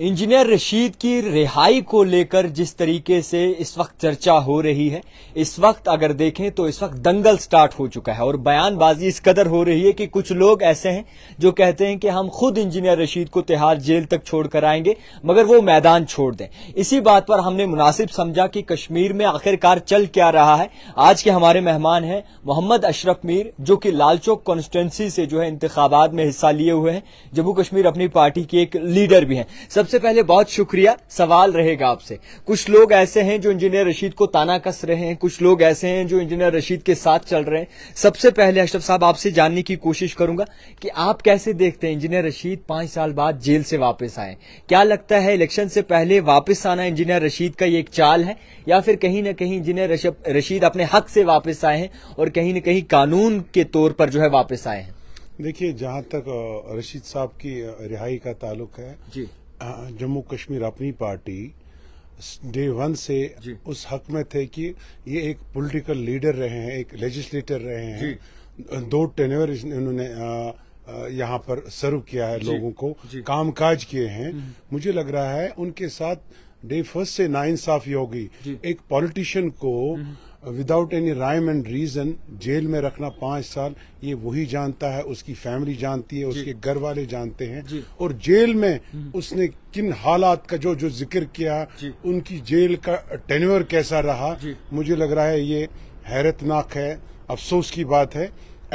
Engineer Rashid की रिहाई को लेकर जिस तरीके से इस वक्त चर्चा हो रही है इस वक्त अगर देखें तो इस वक्त दंगल स्टार्ट हो चुका है और बयानबाजी इस कदर हो रही है कि कुछ लोग ऐसे हैं जो कहते हैं कि हम खुद इंजीनियर रशीद को तिहाड़ जेल तक छोड़कर आएंगे मगर वो मैदान छोड़ दें इसी बात पर हमने मुनासिब समझा कि कश्मीर में आखिरकार चल क्या रहा है आज के हमारे मेहमान हैं मोहम्मद अशरफ मीर जो कि लालचौक कॉन्स्टिट्यूंसी से जो है इंतबात में हिस्सा लिए हुए हैं जम्मू कश्मीर अपनी पार्टी के एक लीडर भी हैं सबसे पहले बहुत शुक्रिया सवाल रहेगा आपसे कुछ लोग ऐसे हैं जो इंजीनियर रशीद को ताना कस रहे हैं कुछ लोग ऐसे हैं जो इंजीनियर रशीद के साथ चल रहे हैं सबसे पहले अशरफ साहब आपसे जानने की कोशिश करूंगा कि आप कैसे देखते हैं इंजीनियर रशीद पांच साल बाद जेल से वापस आए क्या लगता है इलेक्शन से पहले वापिस आना इंजीनियर रशीद का ये एक चाल है या फिर कहीं ना कहीं इंजीनियर रशीद अपने हक से वापिस आए हैं और कहीं ना कहीं कानून के तौर पर जो है वापिस आए हैं देखिए जहाँ तक रशीद साहब की रिहाई का ताल्लुक है जी जम्मू कश्मीर अपनी पार्टी डे वन से उस हक में थे कि ये एक पॉलिटिकल लीडर रहे हैं एक लेजिस्लेटर रहे हैं दो टेनवर इन्होंने यहाँ पर सर्व किया है लोगों को कामकाज किए हैं हम्म। मुझे लग रहा है उनके साथ डे फर्स्ट से ना इंसाफी होगी एक पॉलिटिशियन को hmm. Without any rhyme and reason jail में रखना पांच साल ये वही जानता है उसकी फैमिली जानती है उसके घर वाले जानते हैं और जेल में हम्म। उसने किन हालात का जो जो जिक्र किया उनकी जेल का टेन्योर कैसा रहा मुझे लग रहा है ये हैरतनाक है अफसोस की बात है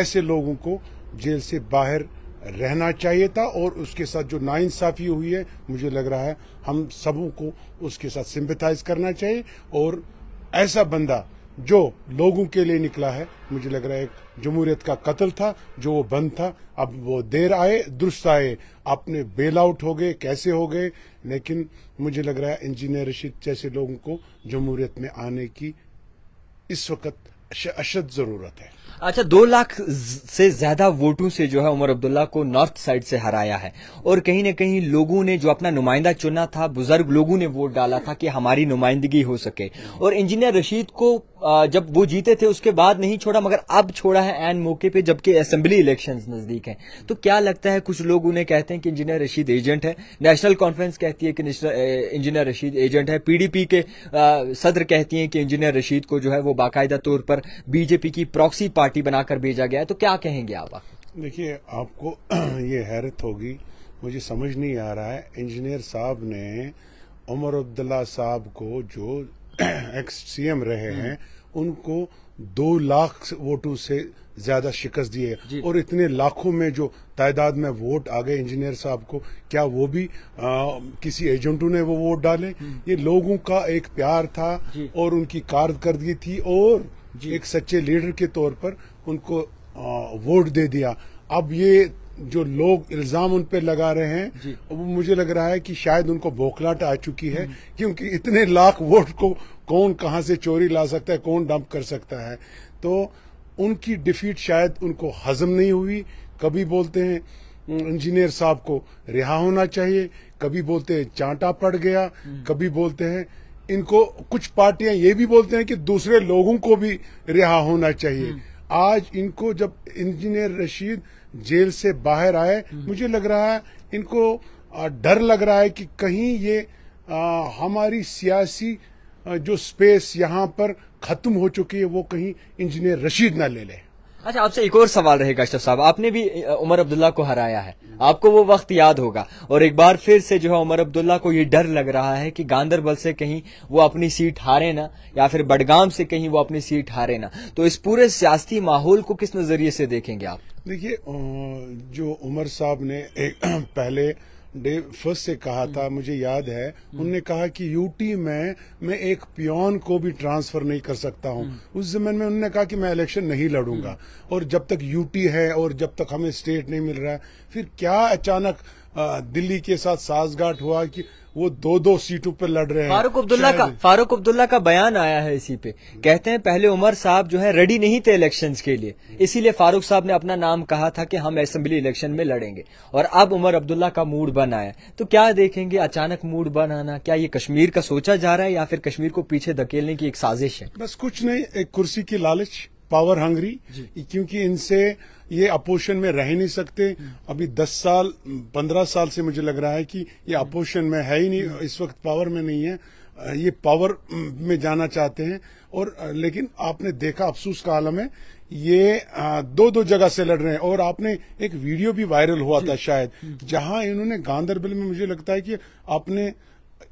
ऐसे लोगों को जेल से बाहर रहना चाहिए था और उसके साथ जो नाइंसाफी हुई है मुझे लग रहा है हम सबों को उसके साथ सिंपथाइज करना चाहिए और ऐसा बंदा जो लोगों के लिए निकला है मुझे लग रहा है एक जमहूरियत का कत्ल था जो वो बंद था अब वो देर आए दुरुस्त आए अपने बेल आउट हो गए कैसे हो गए लेकिन मुझे लग रहा है इंजीनियर रशीद जैसे लोगों को जमहूरियत में आने की इस वक्त अशद जरूरत है अच्छा दो लाख से ज्यादा वोटों से जो है उमर अब्दुल्ला को नॉर्थ साइड से हराया है और कहीं ना कहीं लोगों ने जो अपना नुमाइंदा चुना था बुजुर्ग लोगों ने वोट डाला था कि हमारी नुमाइंदगी हो सके और इंजीनियर रशीद को जब वो जीते थे उसके बाद नहीं छोड़ा मगर अब छोड़ा है एन मौके पे जबकि असेंबली इलेक्शन नजदीक हैं तो क्या लगता है कुछ लोग उन्हें कहते हैं कि इंजीनियर रशीद एजेंट है नेशनल कॉन्फ्रेंस कहती है कि इंजीनियर रशीद एजेंट है पीडीपी के सदर कहती हैं कि इंजीनियर रशीद को जो है वो बाकायदा तौर पर बीजेपी की प्रॉक्सी पार्टी बनाकर भेजा गया है तो क्या कहेंगे आप देखिए आपको ये हैरत होगी मुझे समझ नहीं आ रहा है इंजीनियर साहब ने उमर अब्दुल्ला साहब को जो एक्स सीएम रहे हैं उनको दो लाख वोटों से ज्यादा शिकस्त दी है और इतने लाखों में जो तादाद में वोट आ गए इंजीनियर साहब को क्या वो भी आ, किसी एजेंटों ने वो वोट डाले हम्म। ये लोगों का एक प्यार था और उनकी कारदगी थी और एक सच्चे लीडर के तौर पर उनको आ, वोट दे दिया अब ये जो लोग इल्जाम उन पर लगा रहे हैं वो मुझे लग रहा है कि शायद उनको भोखलाट आ चुकी है क्योंकि इतने लाख वोट को कौन कहां से चोरी ला सकता है कौन डंप कर सकता है तो उनकी डिफीट शायद उनको हजम नहीं हुई कभी बोलते हैं इंजीनियर साहब को रिहा होना चाहिए कभी बोलते हैं चांटा पड़ गया हम्म। कभी बोलते हैं इनको कुछ पार्टियां ये भी बोलते हैं कि दूसरे लोगों को भी रिहा होना चाहिए हम्म। आज इनको जब इंजीनियर रशीद जेल से बाहर आए हम्म। मुझे लग रहा है इनको डर लग रहा है कि कहीं ये हमारी सियासी जो स्पेस यहाँ पर खत्म हो चुकी है वो कहीं इंजीनियर रशीद ना ले लें अच्छा आपसे एक और सवाल रहेगा अशरफ साहब आपने भी उमर अब्दुल्ला को हराया है आपको वो वक्त याद होगा और एक बार फिर से जो है उमर अब्दुल्ला को ये डर लग रहा है कि गांधरबल से कहीं वो अपनी सीट हारे ना या फिर बडगाम से कहीं वो अपनी सीट हारे ना तो इस पूरे सियासी माहौल को किस नजरिए से देखेंगे आप देखिए जो उमर साहब ने पहले डे फर्स्ट से कहा था हम्म। मुझे याद है हम्म। उनने कहा कि यूटी में मैं एक पियोन को भी ट्रांसफर नहीं कर सकता हूं हम्म। उस जमाने में उन्होंने कहा कि मैं इलेक्शन नहीं लड़ूंगा और जब तक यूटी है और जब तक हमें स्टेट नहीं मिल रहा है फिर क्या अचानक दिल्ली के साथ साजगाट हुआ कि वो दो दो सीटों पर लड़ रहे हैं फारूक अब्दुल्ला का फारूक अब्दुल्ला का बयान आया है इसी पे कहते हैं पहले उमर साहब जो है रेडी नहीं थे इलेक्शंस के लिए इसीलिए फारूक साहब ने अपना नाम कहा था कि हम असेंबली इलेक्शन में लड़ेंगे और अब उमर अब्दुल्ला का मूड बन आया तो क्या देखेंगे अचानक मूड बन आना क्या ये कश्मीर का सोचा जा रहा है या फिर कश्मीर को पीछे धकेलने की एक साजिश है बस कुछ नहीं एक कुर्सी की लालच पावर हंगरी क्योंकि इनसे ये अपोशन में रह नहीं सकते अभी 10 साल 15 साल से मुझे लग रहा है कि ये अपोशन में है ही नहीं इस वक्त पावर में नहीं है ये पावर में जाना चाहते हैं और लेकिन आपने देखा अफसोस का आलम है ये दो दो जगह से लड़ रहे हैं और आपने एक वीडियो भी वायरल हुआ था शायद जहां इन्होंने गांधरबल में मुझे लगता है कि आपने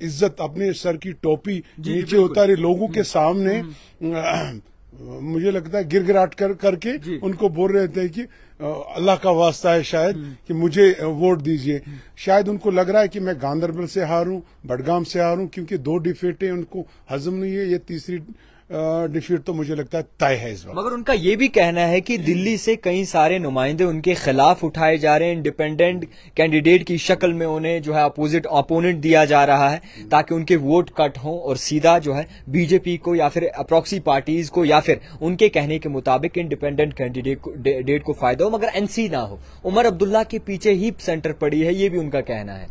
इज्जत अपने सर की टोपी नीचे उतारे लोगों के हम्म। सामने हम्म। मुझे लगता है गिरगिराट कर करके उनको बोल रहे थे कि अल्लाह का वास्ता है शायद हम्म। कि मुझे वोट दीजिए शायद उनको लग रहा है कि मैं गांधरबल से हारूं बडगाम से हारूं क्योंकि दो डिफेटें उनको हजम नहीं है ये तीसरी डिफीट तो मुझे लगता है तय है इस बार मगर उनका ये भी कहना है कि दिल्ली से कई सारे नुमाइंदे उनके खिलाफ उठाए जा रहे हैं इंडिपेंडेंट कैंडिडेट की शक्ल में उन्हें जो है अपोजिट अपोनेंट दिया जा रहा है ताकि उनके वोट कट हों और सीधा जो है बीजेपी को या फिर अप्रोक्सी पार्टीज को या फिर उनके कहने के मुताबिक इंडिपेंडेंट कैंडिडेट को फायदा हो मगर एनसी ना हो उमर अब्दुल्ला के पीछे ही सेंटर पड़ी है ये भी उनका कहना है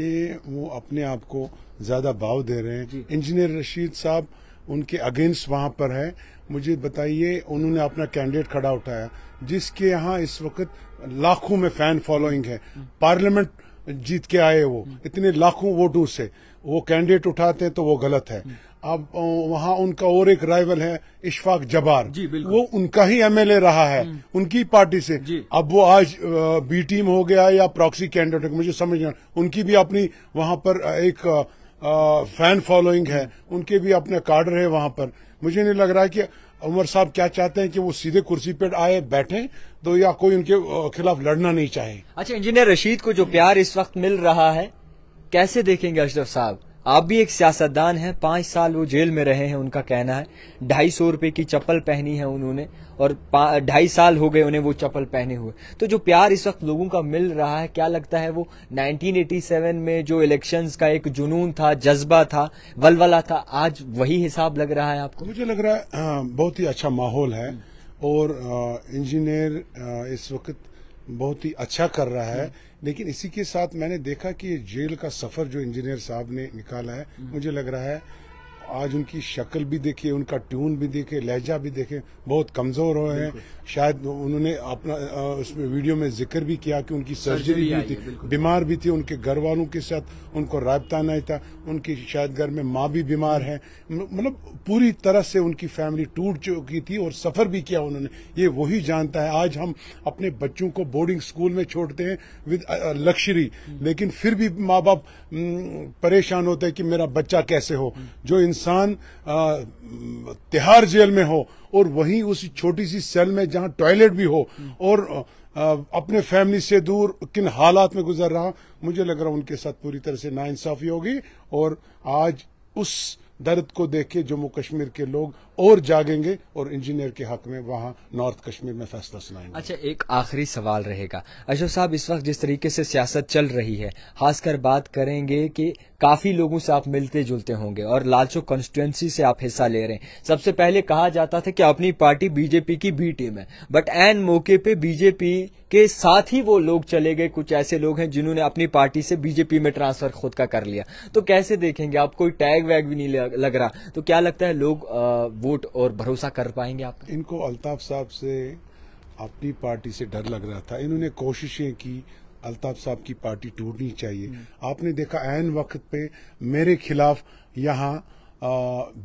ये वो अपने आप को ज्यादा भाव दे रहे हैं इंजीनियर रशीद साहब उनके अगेंस्ट वहां पर है मुझे बताइए उन्होंने अपना कैंडिडेट खड़ा उठाया जिसके यहाँ इस वक्त लाखों में फैन फॉलोइंग है पार्लियामेंट जीत के आए वो इतने लाखों वोटों से वो कैंडिडेट उठाते हैं तो वो गलत है अब वहां उनका और एक राइवल है इशफाक जबार जी वो उनका ही एमएलए रहा है हम्म। उनकी पार्टी से अब वो आज बी टीम हो गया या प्रॉक्सी कैंडिडेट मुझे समझ नहीं उनकी भी अपनी वहां पर एक फैन फॉलोइंग है उनके भी अपने कार्ड रहे वहां पर मुझे नहीं लग रहा है कि उमर साहब क्या चाहते हैं कि वो सीधे कुर्सी पर आए बैठे तो या कोई उनके खिलाफ लड़ना नहीं चाहे अच्छा इंजीनियर रशीद को जो प्यार इस वक्त मिल रहा है कैसे देखेंगे अशरफ साहब आप भी एक सियासतदान हैं पांच साल वो जेल में रहे हैं उनका कहना है ढाई सौ रुपए की चप्पल पहनी है उन्होंने और ढाई साल हो गए उन्हें वो चप्पल पहने हुए तो जो प्यार इस वक्त लोगों का मिल रहा है क्या लगता है वो 1987 में जो इलेक्शंस का एक जुनून था जज्बा था वलवला था आज वही हिसाब लग रहा है आपको मुझे लग रहा है हाँ, बहुत ही अच्छा माहौल है और इंजीनियर इस वक्त बहुत ही अच्छा कर रहा है लेकिन इसी के साथ मैंने देखा कि जेल का सफर जो इंजीनियर साहब ने निकाला है हम्म। मुझे लग रहा है आज उनकी शक्ल भी देखिए उनका ट्यून भी देखे लहजा भी देखे बहुत कमजोर हुए हैं शायद उन्होंने अपना उसमें वीडियो में जिक्र भी किया कि उनकी सर्जरी भी थी बीमार भी थी उनके घर वालों के साथ उनको रबता नहीं था उनकी शायद घर में माँ भी बीमार है मतलब पूरी तरह से उनकी फैमिली टूट चुकी थी और सफर भी किया उन्होंने ये वही जानता है आज हम अपने बच्चों को बोर्डिंग स्कूल में छोड़ते हैं विद लक्षरी हम्म। लेकिन फिर भी माँ बाप हम्म, परेशान होते हैं कि मेरा बच्चा कैसे हो हम्म। जो इंसान तिहाड़ जेल में हो और वहीं उस छोटी सी सेल में जहां टॉयलेट भी हो और अपने फैमिली से दूर किन हालात में गुजर रहा मुझे लग रहा उनके साथ पूरी तरह से नाइंसाफी होगी और आज उस दर्द को देख के जम्मू कश्मीर के लोग और जागेंगे और इंजीनियर के हक में वहाँ नॉर्थ कश्मीर में फैसला सुनाएंगे अच्छा एक आखिरी सवाल रहेगा अशोक साहब इस वक्त जिस तरीके से सियासत चल रही है खासकर बात करेंगे कि काफी लोगों से आप मिलते जुलते होंगे और लालचो कॉन्स्टिट्युएंसी से आप हिस्सा ले रहे हैं सबसे पहले कहा जाता था कि अपनी पार्टी बीजेपी की बी टीम है बट एन मौके पे बीजेपी के साथ ही वो लोग चले गए कुछ ऐसे लोग हैं जिन्होंने अपनी पार्टी से बीजेपी में ट्रांसफर खुद का कर लिया तो कैसे देखेंगे आप कोई टैग वैग भी नहीं लग रहा तो क्या लगता है लोग वोट और भरोसा कर पाएंगे आप इनको अल्ताफ साहब से अपनी पार्टी से डर लग रहा था इन्होंने कोशिशें की अल्ताफ साहब की पार्टी टूटनी चाहिए हम्म। आपने देखा ऐन वक्त पे मेरे खिलाफ यहाँ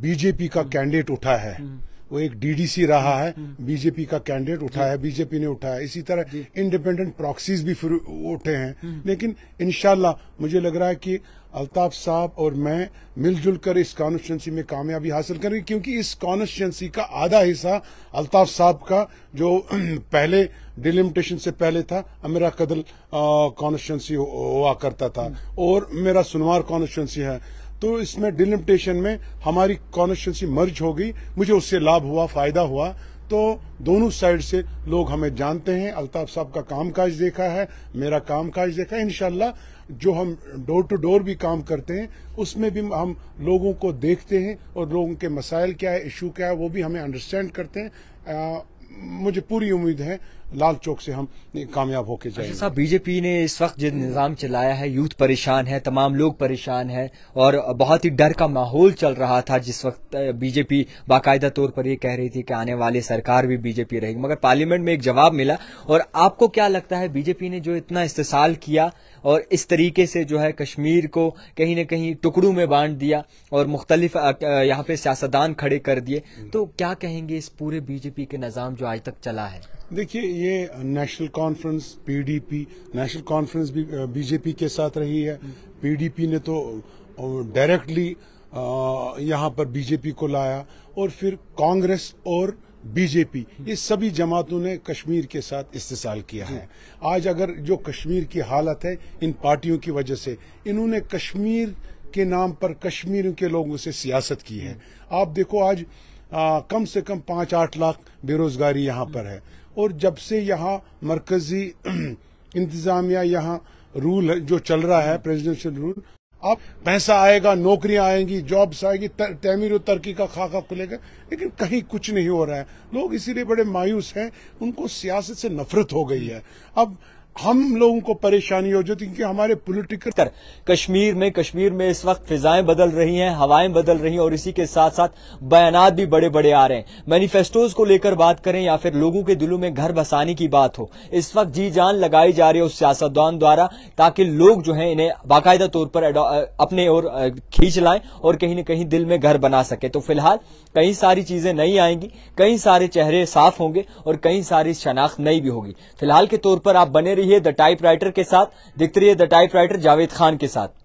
बीजेपी का कैंडिडेट उठा है हम्म। वो एक डीडीसी रहा है बीजेपी का कैंडिडेट उठा है बीजेपी ने उठाया इसी तरह इंडिपेंडेंट प्रॉक्सीज भी फिर उठे हैं लेकिन इनशाला मुझे लग रहा है कि अल्ताफ साहब और मैं मिलजुल कर इस कॉन्स्टिट्यूंसी में कामयाबी हासिल करेंगे क्योंकि इस कॉन्स्टिट्यूंसी का आधा हिस्सा अल्ताफ साहब का जो पहले डिलिमिटेशन से पहले था मेरा कदल कॉन्स्टिट्यूंसी हुआ करता था और मेरा सुनवार कॉन्स्टिट्यूंसी है तो इसमें डिलिमिटेशन में हमारी कॉन्स्टिट्यूंसी मर्ज हो गई मुझे उससे लाभ हुआ फायदा हुआ तो दोनों साइड से लोग हमें जानते हैं अल्ताफ साहब का कामकाज देखा है मेरा कामकाज देखा है इनशाला जो हम डोर टू डोर भी काम करते हैं उसमें भी हम लोगों को देखते हैं और लोगों के मसाइल क्या है इशू क्या है वो भी हमें अंडरस्टैंड करते हैं आ, मुझे पूरी उम्मीद है लाल चौक से हम कामयाब होकर अच्छा जाएंगे साहब बीजेपी ने इस वक्त जो निज़ाम चलाया है यूथ परेशान है तमाम लोग परेशान है और बहुत ही डर का माहौल चल रहा था जिस वक्त बीजेपी बाकायदा तौर पर यह कह रही थी कि आने वाली सरकार भी बीजेपी रहेगी मगर पार्लियामेंट में एक जवाब मिला और आपको क्या लगता है बीजेपी ने जो इतना इस्तेसाल किया और इस तरीके से जो है कश्मीर को कहीं ना कहीं टुकड़ों में बांट दिया और मुख्तलिफ यहाँ पे सियासतदान खड़े कर दिए हम्म। तो क्या कहेंगे इस पूरे बीजेपी के निज़ाम जो आज तक चला है देखिए ये national conference PDP national conference भी बीजेपी के साथ रही है पीडीपी ने तो डायरेक्टली यहाँ पर बीजेपी को लाया और फिर कांग्रेस और बीजेपी ये सभी जमातों ने कश्मीर के साथ इस्तेसाल किया है आज अगर जो कश्मीर की हालत है इन पार्टियों की वजह से इन्होंने कश्मीर के नाम पर कश्मीर के लोगों से सियासत की है आप देखो आज आ, कम से कम पांच आठ लाख बेरोजगारी यहाँ पर है और जब से यहाँ मरकजी इंतजामिया यहाँ रूल जो चल रहा है प्रेजिडेंशियल रूल अब पैसा आएगा नौकरियां आएंगी जॉब्स आएगी तैमीर तमीर और तरक्की का खाका खुलेगा लेकिन कहीं कुछ नहीं हो रहा है लोग इसीलिए बड़े मायूस हैं उनको सियासत से नफरत हो गई है अब हम लोगों को परेशानी हो जाती क्योंकि हमारे पॉलिटिकल कर कश्मीर में कश्मीर में इस वक्त फिजाएं बदल रही हैं हवाएं बदल रही हैं और इसी के साथ साथ बयानात भी बड़े बड़े आ रहे हैं मैनिफेस्टोज को लेकर बात करें या फिर लोगों के दिलों में घर बसाने की बात हो इस वक्त जी जान लगाई जा रही है उस सियासतदान द्वारा ताकि लोग जो है इन्हें बाकायदा तौर पर अपने और खींच लाए और कहीं ना कहीं दिल में घर बना सके तो फिलहाल कई सारी चीजें नहीं आएंगी कई सारे चेहरे साफ होंगे और कई सारी शनाख्त नई भी होगी फिलहाल के तौर पर आप बने रही है द टाइपराइटर के साथ दिखती रही है द टाइपराइटर जावेद खान के साथ